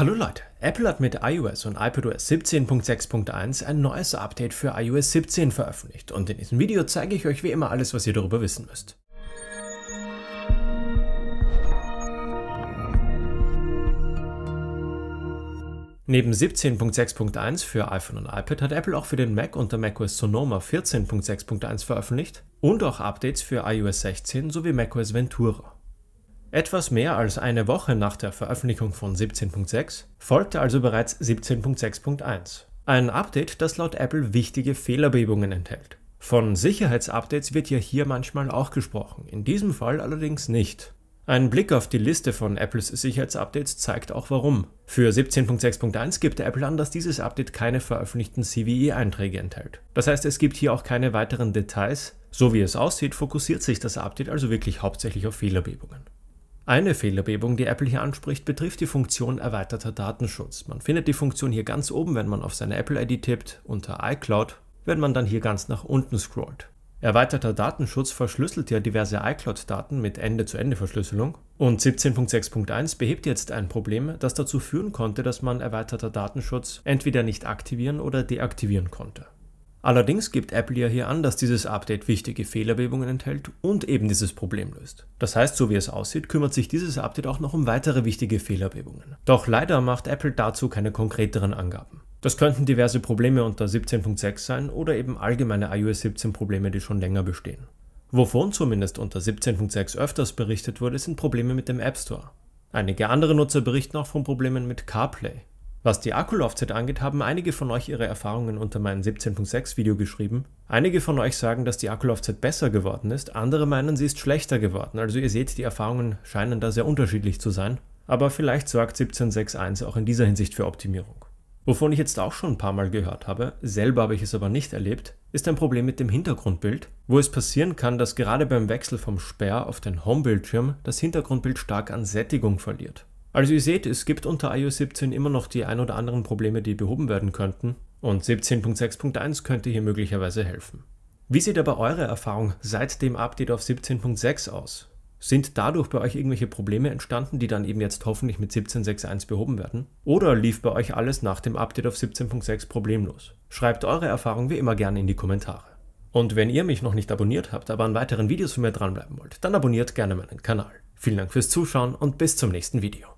Hallo Leute, Apple hat mit iOS und iPadOS 17.6.1 ein neues Update für iOS 17 veröffentlicht und in diesem Video zeige ich euch wie immer alles, was ihr darüber wissen müsst. Neben 17.6.1 für iPhone und iPad hat Apple auch für den Mac unter macOS Sonoma 14.6.1 veröffentlicht und auch Updates für iOS 16 sowie macOS Ventura. Etwas mehr als eine Woche nach der Veröffentlichung von 17.6 folgte also bereits 17.6.1, ein Update, das laut Apple wichtige Fehlerbehebungen enthält. Von Sicherheitsupdates wird ja hier manchmal auch gesprochen, in diesem Fall allerdings nicht. Ein Blick auf die Liste von Apples Sicherheitsupdates zeigt auch warum. Für 17.6.1 gibt Apple an, dass dieses Update keine veröffentlichten CVE-Einträge enthält. Das heißt, es gibt hier auch keine weiteren Details. So wie es aussieht, fokussiert sich das Update also wirklich hauptsächlich auf Fehlerbehebungen. Eine Fehlerbebung, die Apple hier anspricht, betrifft die Funktion erweiterter Datenschutz. Man findet die Funktion hier ganz oben, wenn man auf seine Apple-ID tippt, unter iCloud, wenn man dann hier ganz nach unten scrollt. Erweiterter Datenschutz verschlüsselt ja diverse iCloud-Daten mit Ende-zu-Ende-Verschlüsselung und 17.6.1 behebt jetzt ein Problem, das dazu führen konnte, dass man erweiterter Datenschutz entweder nicht aktivieren oder deaktivieren konnte. Allerdings gibt Apple ja hier an, dass dieses Update wichtige Fehlerbehebungen enthält und eben dieses Problem löst. Das heißt, so wie es aussieht, kümmert sich dieses Update auch noch um weitere wichtige Fehlerbehebungen. Doch leider macht Apple dazu keine konkreteren Angaben. Das könnten diverse Probleme unter 17.6 sein oder eben allgemeine iOS 17 Probleme, die schon länger bestehen. Wovon zumindest unter 17.6 öfters berichtet wurde, sind Probleme mit dem App Store. Einige andere Nutzer berichten auch von Problemen mit CarPlay. Was die Akkulaufzeit angeht, haben einige von euch ihre Erfahrungen unter meinem 17.6 Video geschrieben. Einige von euch sagen, dass die Akkulaufzeit besser geworden ist, andere meinen, sie ist schlechter geworden. Also ihr seht, die Erfahrungen scheinen da sehr unterschiedlich zu sein. Aber vielleicht sorgt 17.6.1 auch in dieser Hinsicht für Optimierung. Wovon ich jetzt auch schon ein paar Mal gehört habe, selber habe ich es aber nicht erlebt, ist ein Problem mit dem Hintergrundbild, wo es passieren kann, dass gerade beim Wechsel vom Sperr auf den Homebildschirm das Hintergrundbild stark an Sättigung verliert. Also ihr seht, es gibt unter iOS 17 immer noch die ein oder anderen Probleme, die behoben werden könnten und 17.6.1 könnte hier möglicherweise helfen. Wie sieht aber eure Erfahrung seit dem Update auf 17.6 aus? Sind dadurch bei euch irgendwelche Probleme entstanden, die dann eben jetzt hoffentlich mit 17.6.1 behoben werden? Oder lief bei euch alles nach dem Update auf 17.6 problemlos? Schreibt eure Erfahrung wie immer gerne in die Kommentare. Und wenn ihr mich noch nicht abonniert habt, aber an weiteren Videos von mir dranbleiben wollt, dann abonniert gerne meinen Kanal. Vielen Dank fürs Zuschauen und bis zum nächsten Video.